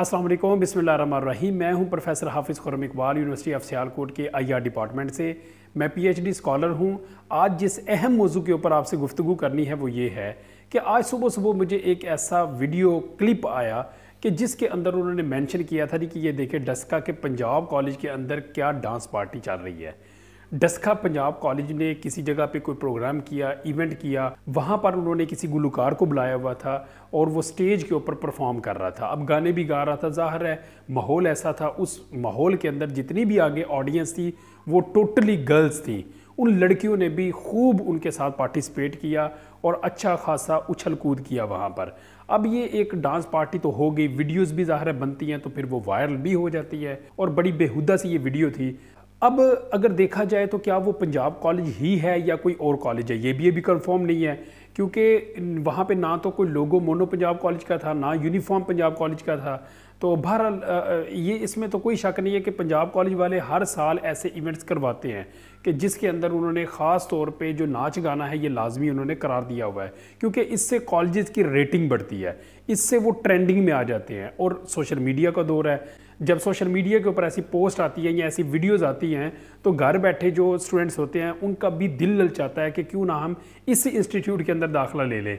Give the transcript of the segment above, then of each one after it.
अस्सलाम वालेकुम रहीम मैं हूं professor Hafiz Khurram Iqbal university of Sialkot के आईआर डिपार्टमेंट से मैं पीएचडी स्कॉलर हूं आज जिस अहम मौजू के ऊपर आपसे गुफ्तु करनी है वो ये है कि आज सुबह सुबह मुझे एक ऐसा वीडियो क्लिप आया कि जिसके अंदर उन्होंने मैंशन किया था कि ये देखे डस्का के पंजाब कॉलेज के अंदर क्या डांस पार्टी चल रही है डस्का पंजाब कॉलेज ने किसी जगह पे कोई प्रोग्राम किया इवेंट किया वहाँ पर उन्होंने किसी गुलकार को बुलाया हुआ था और वो स्टेज के ऊपर परफॉर्म कर रहा था अब गाने भी गा रहा था जाहिर है माहौल ऐसा था उस माहौल के अंदर जितनी भी आगे ऑडियंस थी वो टोटली गर्ल्स थी उन लड़कियों ने भी खूब उनके साथ पार्टिसिपेट किया और अच्छा खासा उछल कूद किया वहाँ पर अब ये एक डांस पार्टी तो हो गई वीडियोस भी ज़ाहिर बनती हैं तो फिर वो वायरल भी हो जाती है और बड़ी बेहुदा सी ये वीडियो थी अब अगर देखा जाए तो क्या वो पंजाब कॉलेज ही है या कोई और कॉलेज है ये भी अभी कन्फर्म नहीं है क्योंकि वहाँ पे ना तो कोई लोगो मोनो पंजाब कॉलेज का था ना यूनिफॉर्म पंजाब कॉलेज का था तो बहरहाल ये इसमें तो कोई शक नहीं है कि पंजाब कॉलेज वाले हर साल ऐसे इवेंट्स करवाते हैं कि जिसके अंदर उन्होंने ख़ास तौर पे जो नाच गाना है ये लाजमी उन्होंने करार दिया हुआ है क्योंकि इससे कॉलेज़ की रेटिंग बढ़ती है इससे वो ट्रेंडिंग में आ जाते हैं और सोशल मीडिया का दौर है जब सोशल मीडिया के ऊपर ऐसी पोस्ट आती है या ऐसी वीडियोज़ आती हैं तो घर बैठे जो स्टूडेंट्स होते हैं उनका भी दिल ललचाता है कि क्यों ना हम इस इंस्टीट्यूट के अंदर दाखिला ले लें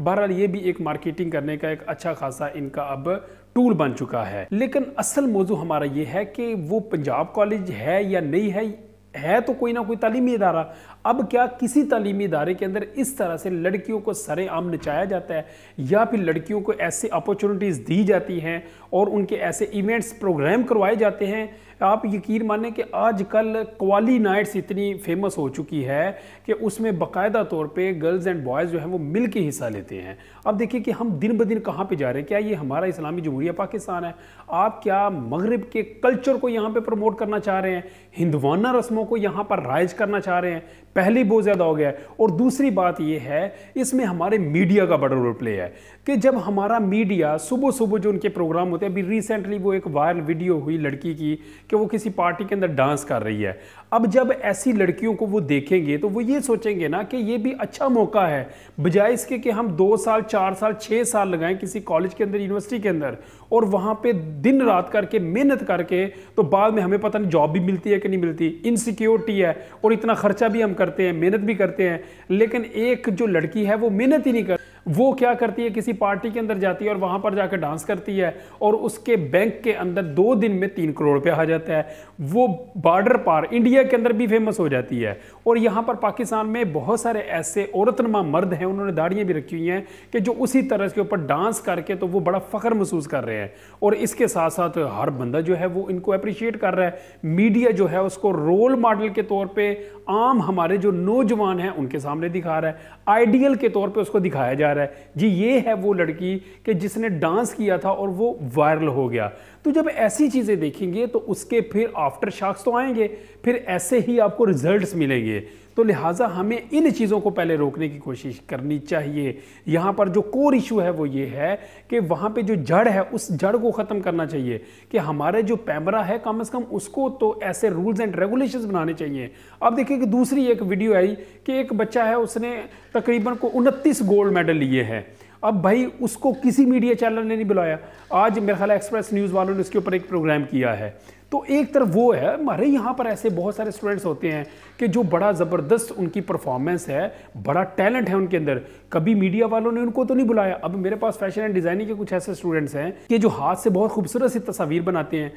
बहरहाल ये भी एक मार्केटिंग करने का एक अच्छा खासा इनका अब टूल बन चुका है लेकिन असल मौजू हमारा ये है कि वो पंजाब कॉलेज है या नहीं है है तो कोई ना कोई तालीमी इदारा अब क्या किसी तालीमी इदारे के अंदर इस तरह से लड़कियों को सरेआम नचाया जाता है या फिर लड़कियों को ऐसे अपॉर्चुनिटीज़ दी जाती हैं और उनके ऐसे इवेंट्स प्रोग्राम करवाए जाते हैं आप यकीन माने कि आजकल क्वाली नाइट्स इतनी फेमस हो चुकी है कि उसमें बाकायदा तौर पे गर्ल्स एंड बॉयज़ जो हैं वो मिल के हिस्सा लेते हैं अब देखिए कि हम दिन ब दिन कहाँ पर जा रहे हैं क्या ये हमारा इस्लामी जमहूरिया पाकिस्तान है आप क्या मगरब के कल्चर को यहाँ पर प्रमोट करना चाह रहे हैं हिंदवाना रस्म को यहाँ पर राइज करना चाह रहे हैं पहले बहुत ज़्यादा हो गया है और दूसरी बात यह है इसमें हमारे मीडिया का बड़ा रोल प्ले है कि जब हमारा मीडिया सुबह सुबह जो उनके प्रोग्राम होते हैं अभी रिसेंटली वो एक वायरल वीडियो हुई लड़की की कि वो किसी पार्टी के अंदर डांस कर रही है अब जब ऐसी लड़कियों को वो देखेंगे तो वो ये सोचेंगे ना कि ये भी अच्छा मौका है बजाय इसके कि हम दो साल चार साल छः साल लगाएं किसी कॉलेज के अंदर यूनिवर्सिटी के अंदर और वहाँ पर दिन रात करके मेहनत करके तो बाद में हमें पता नहीं जॉब भी मिलती है कि नहीं मिलती इनसिक्योरिटी है और इतना खर्चा भी हम करते हैं मेहनत भी करते हैं लेकिन एक जो लड़की है वो मेहनत ही नहीं कर वो क्या करती है किसी पार्टी के अंदर जाती है और वहाँ पर जाकर डांस करती है और उसके बैंक के अंदर दो दिन में तीन करोड़ रुपया आ जाता है वो बॉर्डर पार इंडिया के अंदर भी फेमस हो जाती है और यहाँ पर पाकिस्तान में बहुत सारे ऐसे नमा मर्द हैं उन्होंने दाढ़ियाँ भी रखी हुई हैं कि जो उसी तरह के ऊपर डांस करके तो वो बड़ा फ़ख्र महसूस कर रहे हैं और इसके साथ साथ हर बंदा जो है वो इनको अप्रिशिएट कर रहा है मीडिया जो है उसको रोल मॉडल के तौर पर आम हमारे जो नौजवान हैं उनके सामने दिखा रहा है आइडियल के तौर पर उसको दिखाया जा रहा है रहा है जी ये है वो लड़की कि जिसने डांस किया था और वो वायरल हो गया तो जब ऐसी चीज़ें देखेंगे तो उसके फिर आफ्टर शार्क्स तो आएंगे फिर ऐसे ही आपको रिजल्ट्स मिलेंगे तो लिहाजा हमें इन चीज़ों को पहले रोकने की कोशिश करनी चाहिए यहाँ पर जो कोर इशू है वो ये है कि वहाँ पे जो जड़ है उस जड़ को ख़त्म करना चाहिए कि हमारे जो पैमरा है कम से कम उसको तो ऐसे रूल्स एंड रेगुलेशंस बनाने चाहिए अब देखिए कि दूसरी एक वीडियो आई कि एक बच्चा है उसने तकरीबन को उनतीस गोल्ड मेडल लिए हैं अब भाई उसको किसी मीडिया चैनल ने नहीं बुलाया आज मेरा ख्याल एक्सप्रेस न्यूज़ वालों ने उसके ऊपर एक प्रोग्राम किया है तो एक तरफ वो है हमारे यहाँ पर ऐसे बहुत सारे स्टूडेंट्स होते हैं कि जो बड़ा ज़बरदस्त उनकी परफॉर्मेंस है बड़ा टैलेंट है उनके अंदर कभी मीडिया वालों ने उनको तो नहीं बुलाया अब मेरे पास फैशन एंड डिज़ाइनिंग के कुछ ऐसे स्टूडेंट्स हैं कि जो हाथ से बहुत खूबसूरत सी तस्वीर बनाते हैं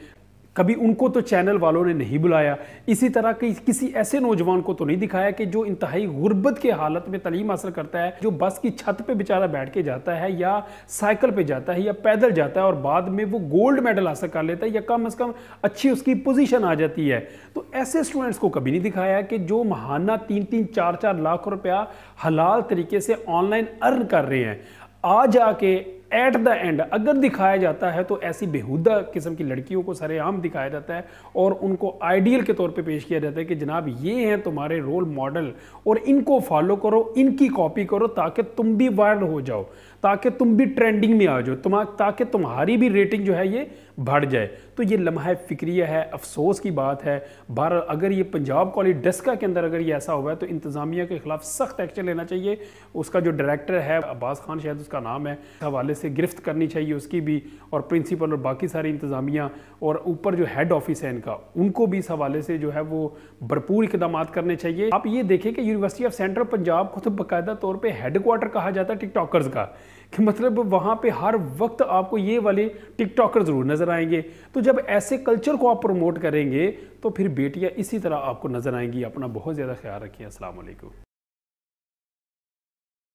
कभी उनको तो चैनल वालों ने नहीं बुलाया इसी तरह कि किसी ऐसे नौजवान को तो नहीं दिखाया कि जो इंतहाई गुर्बत के हालत में तलीम हासिल करता है जो बस की छत पे बेचारा बैठ के जाता है या साइकिल पे जाता है या पैदल जाता है और बाद में वो गोल्ड मेडल हासिल कर लेता है या कम अज़ कम अच्छी उसकी पोजिशन आ जाती है तो ऐसे स्टूडेंट्स को कभी नहीं दिखाया कि जो महाना तीन तीन चार चार लाख रुपया हलाल तरीके से ऑनलाइन अर्न कर रहे हैं आ जाके एट द एंड अगर दिखाया जाता है तो ऐसी बेहुदा किस्म की लड़कियों को सरेआम दिखाया जाता है और उनको आइडियल के तौर पे पेश किया जाता है कि जनाब ये हैं तुम्हारे रोल मॉडल और इनको फॉलो करो इनकी कॉपी करो ताकि तुम भी वायरल हो जाओ ताकि तुम भी ट्रेंडिंग में आ जाओ तुम ताकि तुम्हारी भी रेटिंग जो है ये बढ़ जाए तो ये लम्हा फिक्रिया है अफसोस की बात है बार अगर ये पंजाब कॉलेज डस्का के अंदर अगर ये ऐसा हुआ है तो इंतज़ामिया के खिलाफ सख्त एक्शन लेना चाहिए उसका जो डायरेक्टर है अब्बास खान शायद उसका नाम है हवाले से से गिरफ्त करनी चाहिए उसकी भी और प्रिंसिपल और बाकी सारी इंतज़ामिया और ऊपर जो हेड ऑफिस है इनका उनको भी इस हवाले से जो है वो भरपूर इकदाम करने चाहिए आप ये देखें कि यूनिवर्सिटी ऑफ सेंट्रल पंजाब को तो बाकायदा तौर पर हेड क्वार्टर कहा जाता है टिकटॉकर्स का कि मतलब वहाँ पे हर वक्त आपको ये वाले टिकटॉकर ज़रूर नज़र आएंगे तो जब ऐसे कल्चर को आप प्रमोट करेंगे तो फिर बेटियाँ इसी तरह आपको नज़र आएंगी अपना बहुत ज़्यादा ख्याल रखिए असलकुम